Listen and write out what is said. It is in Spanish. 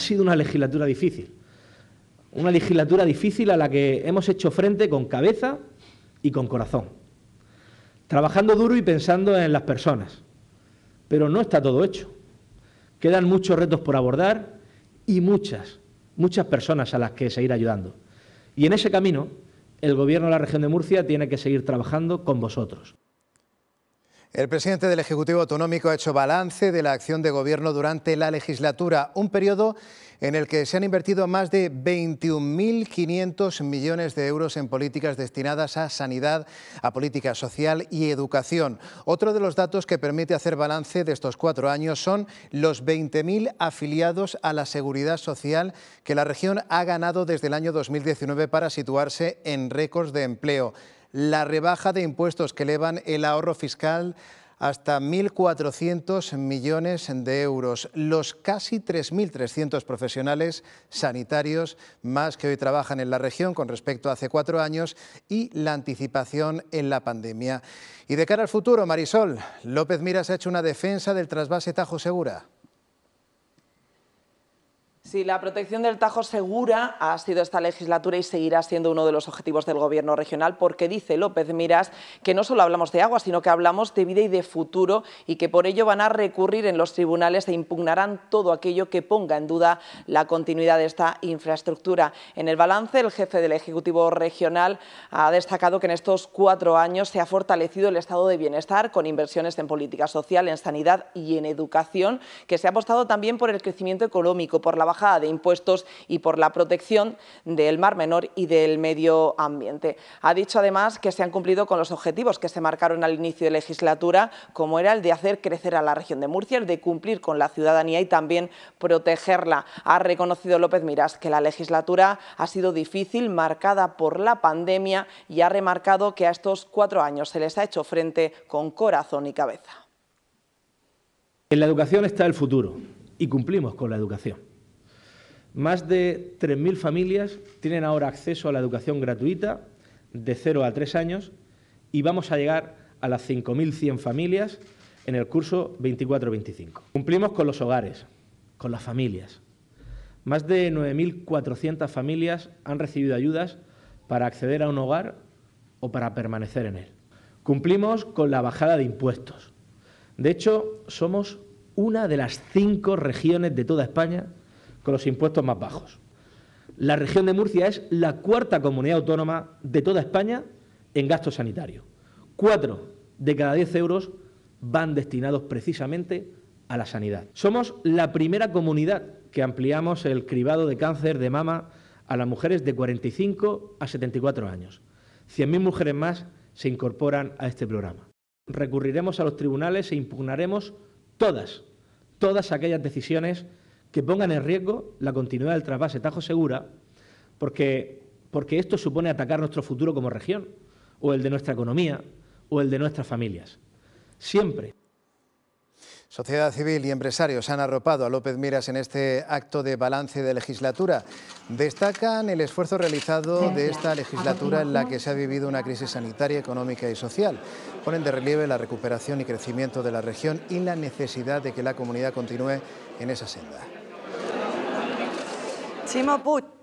ha sido una legislatura difícil. Una legislatura difícil a la que hemos hecho frente con cabeza y con corazón. Trabajando duro y pensando en las personas. Pero no está todo hecho. Quedan muchos retos por abordar y muchas, muchas personas a las que seguir ayudando. Y en ese camino, el Gobierno de la Región de Murcia tiene que seguir trabajando con vosotros. El presidente del Ejecutivo Autonómico ha hecho balance de la acción de gobierno durante la legislatura, un periodo en el que se han invertido más de 21.500 millones de euros en políticas destinadas a sanidad, a política social y educación. Otro de los datos que permite hacer balance de estos cuatro años son los 20.000 afiliados a la seguridad social que la región ha ganado desde el año 2019 para situarse en récords de empleo la rebaja de impuestos que elevan el ahorro fiscal hasta 1.400 millones de euros. Los casi 3.300 profesionales sanitarios más que hoy trabajan en la región con respecto a hace cuatro años y la anticipación en la pandemia. Y de cara al futuro, Marisol, López Miras ha hecho una defensa del trasvase Tajo Segura. Sí, la protección del Tajo segura ha sido esta legislatura y seguirá siendo uno de los objetivos del Gobierno regional porque dice López Miras que no solo hablamos de agua, sino que hablamos de vida y de futuro y que por ello van a recurrir en los tribunales e impugnarán todo aquello que ponga en duda la continuidad de esta infraestructura. En el balance, el jefe del Ejecutivo Regional ha destacado que en estos cuatro años se ha fortalecido el estado de bienestar con inversiones en política social, en sanidad y en educación, que se ha apostado también por el crecimiento económico, por la baja de impuestos y por la protección del Mar Menor y del medio ambiente. Ha dicho además que se han cumplido con los objetivos que se marcaron al inicio de legislatura, como era el de hacer crecer a la región de Murcia, el de cumplir con la ciudadanía y también protegerla. Ha reconocido López Miras que la legislatura ha sido difícil, marcada por la pandemia y ha remarcado que a estos cuatro años se les ha hecho frente con corazón y cabeza. En la educación está el futuro y cumplimos con la educación. Más de 3.000 familias tienen ahora acceso a la educación gratuita de 0 a 3 años y vamos a llegar a las 5.100 familias en el curso 24-25. Cumplimos con los hogares, con las familias. Más de 9.400 familias han recibido ayudas para acceder a un hogar o para permanecer en él. Cumplimos con la bajada de impuestos. De hecho, somos una de las cinco regiones de toda España con los impuestos más bajos. La región de Murcia es la cuarta comunidad autónoma de toda España en gasto sanitario. Cuatro de cada diez euros van destinados precisamente a la sanidad. Somos la primera comunidad que ampliamos el cribado de cáncer de mama a las mujeres de 45 a 74 años. 100.000 mujeres más se incorporan a este programa. Recurriremos a los tribunales e impugnaremos todas, todas aquellas decisiones que pongan en riesgo la continuidad del trasvase Tajo Segura, porque, porque esto supone atacar nuestro futuro como región, o el de nuestra economía, o el de nuestras familias. Siempre. Sociedad civil y empresarios han arropado a López Miras en este acto de balance de legislatura. Destacan el esfuerzo realizado de esta legislatura en la que se ha vivido una crisis sanitaria, económica y social. Ponen de relieve la recuperación y crecimiento de la región y la necesidad de que la comunidad continúe en esa senda. Zimmerbutt.